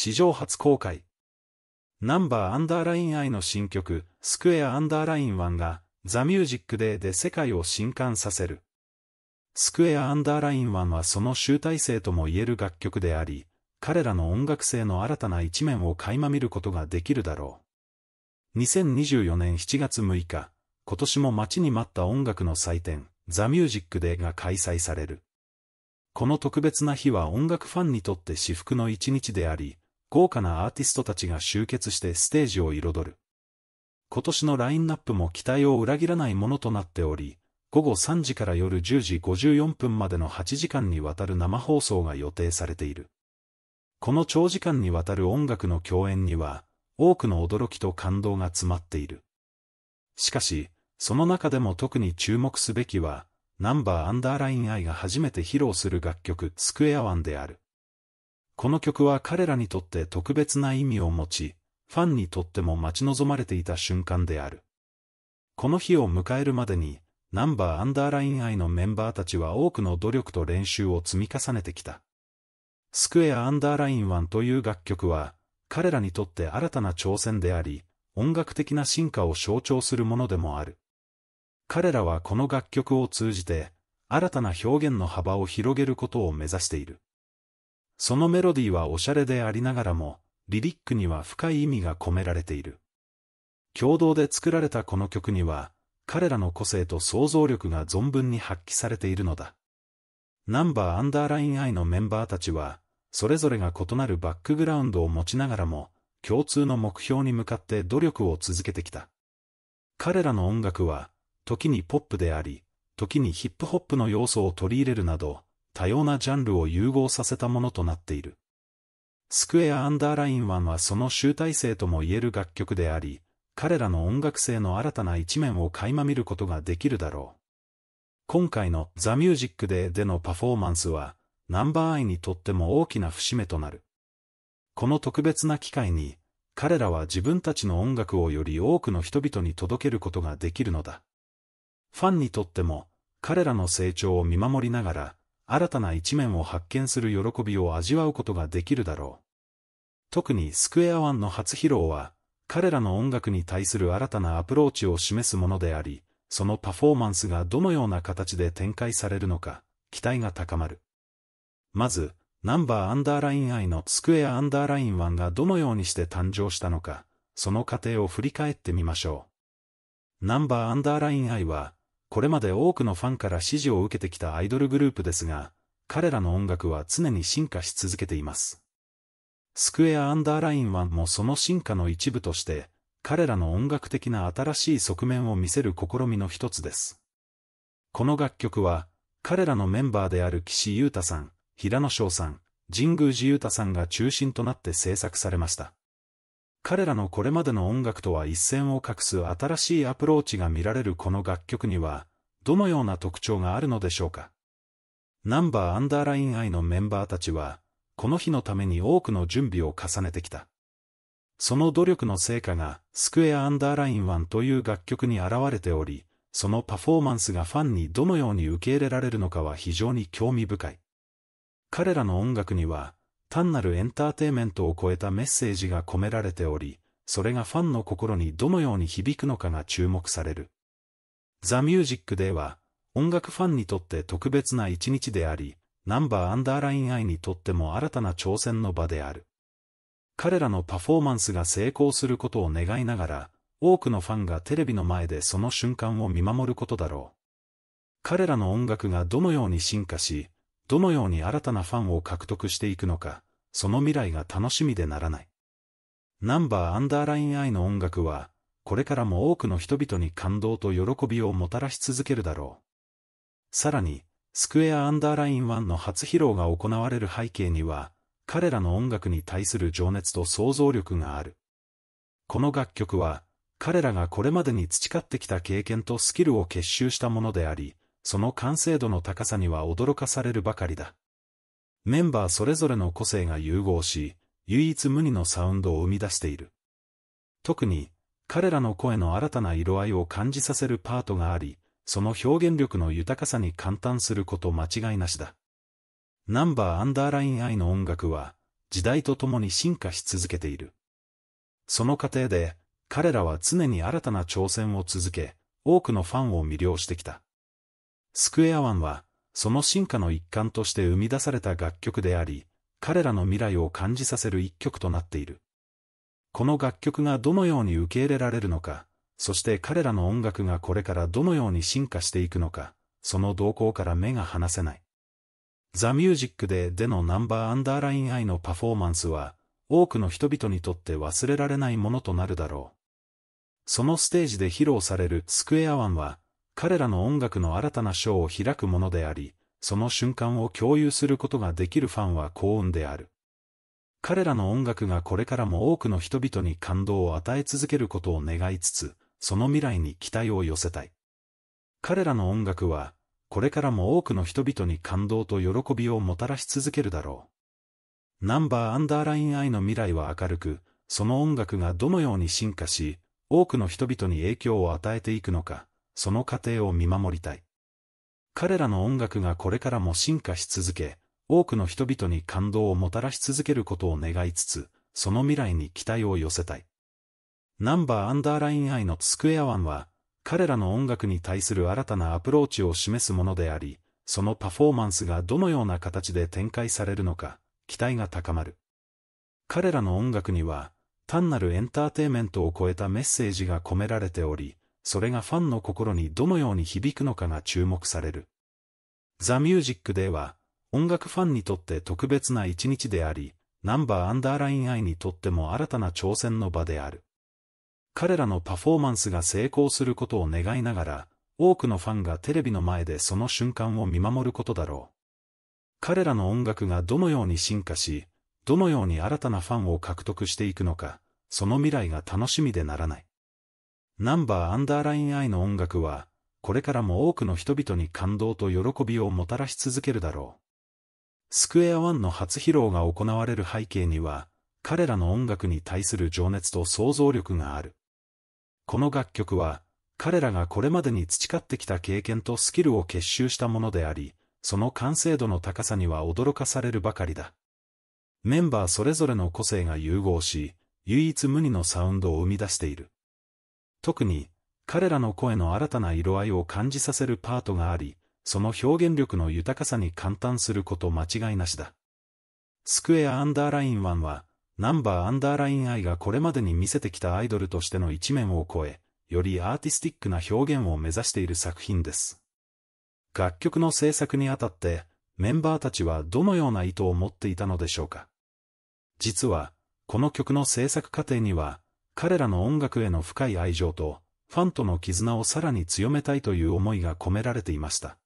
史上初公開。ナンバーアンダーライン I の新曲、スクエアアンダーライン1が、ザ・ミュージック・デーで世界を震撼させる。スクエアアンダーライン1はその集大成とも言える楽曲であり、彼らの音楽性の新たな一面を垣間見ることができるだろう。2024年7月6日、今年も待ちに待った音楽の祭典、ザ・ミュージック・デーが開催される。この特別な日は音楽ファンにとって至福の一日であり、豪華なアーティストたちが集結してステージを彩る。今年のラインナップも期待を裏切らないものとなっており、午後3時から夜10時54分までの8時間にわたる生放送が予定されている。この長時間にわたる音楽の共演には、多くの驚きと感動が詰まっている。しかし、その中でも特に注目すべきは、ナンバーアンダーライン I が初めて披露する楽曲スクエアワンである。この曲は彼らにとって特別な意味を持ち、ファンにとっても待ち望まれていた瞬間である。この日を迎えるまでに、ナンバーアンダーライン愛のメンバーたちは多くの努力と練習を積み重ねてきた。スクエアアンダーライン1という楽曲は、彼らにとって新たな挑戦であり、音楽的な進化を象徴するものでもある。彼らはこの楽曲を通じて、新たな表現の幅を広げることを目指している。そのメロディーはおしゃれでありながらも、リリックには深い意味が込められている。共同で作られたこの曲には、彼らの個性と想像力が存分に発揮されているのだ。ナンバーアンダーライン I のメンバーたちは、それぞれが異なるバックグラウンドを持ちながらも、共通の目標に向かって努力を続けてきた。彼らの音楽は、時にポップであり、時にヒップホップの要素を取り入れるなど、多様なジャンルを融合させたものとなっている。スクエア・アンダーライン1はその集大成とも言える楽曲であり、彼らの音楽性の新たな一面を垣間見ることができるだろう。今回のザ・ミュージックデーでのパフォーマンスは、ナンバーアイにとっても大きな節目となる。この特別な機会に、彼らは自分たちの音楽をより多くの人々に届けることができるのだ。ファンにとっても、彼らの成長を見守りながら、新たな一面を発見する喜びを味わうことができるだろう。特にスクエアワンの初披露は、彼らの音楽に対する新たなアプローチを示すものであり、そのパフォーマンスがどのような形で展開されるのか、期待が高まる。まず、ナンバーアンダーライン I のスクエアアンダーライン1がどのようにして誕生したのか、その過程を振り返ってみましょう。ナンバーアンダーライン I は、これまで多くのファンから支持を受けてきたアイドルグループですが、彼らの音楽は常に進化し続けています。スクエア・アンダーライン1もその進化の一部として、彼らの音楽的な新しい側面を見せる試みの一つです。この楽曲は、彼らのメンバーである岸優太さん、平野翔さん、神宮寺優太さんが中心となって制作されました。彼らのこれまでの音楽とは一線を画す新しいアプローチが見られるこの楽曲には、どのような特徴があるのでしょうか。ナンバーアンダーライン I のメンバーたちは、この日のために多くの準備を重ねてきた。その努力の成果が、スクエアアンダーラインンという楽曲に現れており、そのパフォーマンスがファンにどのように受け入れられるのかは非常に興味深い。彼らの音楽には、単なるエンターテイメントを超えたメッセージが込められており、それがファンの心にどのように響くのかが注目される。ザ・ミュージックでは、音楽ファンにとって特別な一日であり、ナンバーアンダーラインイにとっても新たな挑戦の場である。彼らのパフォーマンスが成功することを願いながら、多くのファンがテレビの前でその瞬間を見守ることだろう。彼らの音楽がどのように進化し、どのように新たなファンを獲得していくのか、その未来が楽しみでならない。ナンバーアンダーライン I の音楽は、これからも多くの人々に感動と喜びをもたらし続けるだろう。さらに、スクエアアンダーライン1の初披露が行われる背景には、彼らの音楽に対する情熱と想像力がある。この楽曲は、彼らがこれまでに培ってきた経験とスキルを結集したものであり、その完成度の高さには驚かされるばかりだ。メンバーそれぞれの個性が融合し、唯一無二のサウンドを生み出している。特に、彼らの声の新たな色合いを感じさせるパートがあり、その表現力の豊かさに感嘆すること間違いなしだ。ナンバーアンダーライン I の音楽は、時代とともに進化し続けている。その過程で、彼らは常に新たな挑戦を続け、多くのファンを魅了してきた。スクエアワンは、その進化の一環として生み出された楽曲であり、彼らの未来を感じさせる一曲となっている。この楽曲がどのように受け入れられるのか、そして彼らの音楽がこれからどのように進化していくのか、その動向から目が離せない。ザ・ミュージックででのナンバーアンダーラインイのパフォーマンスは、多くの人々にとって忘れられないものとなるだろう。そのステージで披露されるスクエアワンは、彼らの音楽の新たな章を開くものであり、その瞬間を共有することができるファンは幸運である。彼らの音楽がこれからも多くの人々に感動を与え続けることを願いつつ、その未来に期待を寄せたい。彼らの音楽は、これからも多くの人々に感動と喜びをもたらし続けるだろう。ナンバーアンダーライン I の未来は明るく、その音楽がどのように進化し、多くの人々に影響を与えていくのか、その過程を見守りたい。彼らの音楽がこれからも進化し続け、多くの人々に感動をもたらし続けることを願いつつ、その未来に期待を寄せたい。ナンバーアンダーライン愛のスクエアワンは、彼らの音楽に対する新たなアプローチを示すものであり、そのパフォーマンスがどのような形で展開されるのか、期待が高まる。彼らの音楽には、単なるエンターテイメントを超えたメッセージが込められており、それがファンの心にどのように響くのかが注目される。ザ・ミュージックデーは、音楽ファンにとって特別な一日であり、ナンバーアンダーラインイにとっても新たな挑戦の場である。彼らのパフォーマンスが成功することを願いながら、多くのファンがテレビの前でその瞬間を見守ることだろう。彼らの音楽がどのように進化し、どのように新たなファンを獲得していくのか、その未来が楽しみでならない。ナンバーアンダーラインアイの音楽は、これからも多くの人々に感動と喜びをもたらし続けるだろう。スクエアワンの初披露が行われる背景には、彼らの音楽に対する情熱と想像力がある。この楽曲は、彼らがこれまでに培ってきた経験とスキルを結集したものであり、その完成度の高さには驚かされるばかりだ。メンバーそれぞれの個性が融合し、唯一無二のサウンドを生み出している。特に、彼らの声の新たな色合いを感じさせるパートがあり、その表現力の豊かさに感嘆すること間違いなしだ。スクエアアンダーライン1は、ナンバーアンダーライン I がこれまでに見せてきたアイドルとしての一面を超え、よりアーティスティックな表現を目指している作品です。楽曲の制作にあたって、メンバーたちはどのような意図を持っていたのでしょうか。実は、この曲の制作過程には、彼らの音楽への深い愛情と、ファンとの絆をさらに強めたいという思いが込められていました。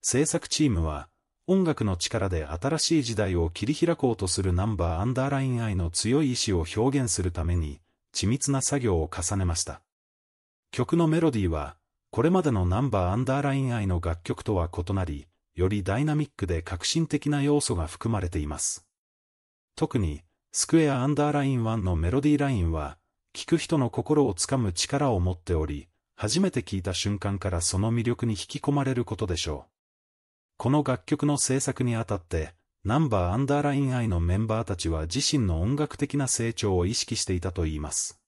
制作チームは、音楽の力で新しい時代を切り開こうとするナンバーアンダーライン愛の強い意志を表現するために、緻密な作業を重ねました。曲のメロディーは、これまでのナンバーアンダーライン愛の楽曲とは異なり、よりダイナミックで革新的な要素が含まれています。特に、スクエアアンダーライン1のメロディーラインは、聞く人の心をつかむ力を持っており、初めて聞いた瞬間からその魅力に引き込まれることでしょう。この楽曲の制作にあたって、ナンバーアンダーラインアイのメンバーたちは自身の音楽的な成長を意識していたといいます。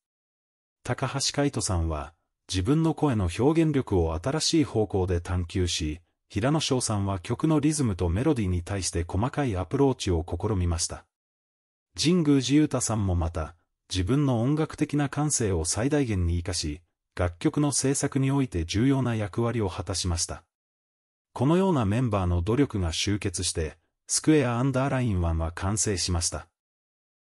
高橋海人さんは、自分の声の表現力を新しい方向で探求し、平野翔さんは曲のリズムとメロディに対して細かいアプローチを試みました。神宮寺勇太さんもまた、自分の音楽的な感性を最大限に生かし、楽曲の制作において重要な役割を果たしました。このようなメンバーの努力が集結して、スクエアアンダーライン1は完成しました。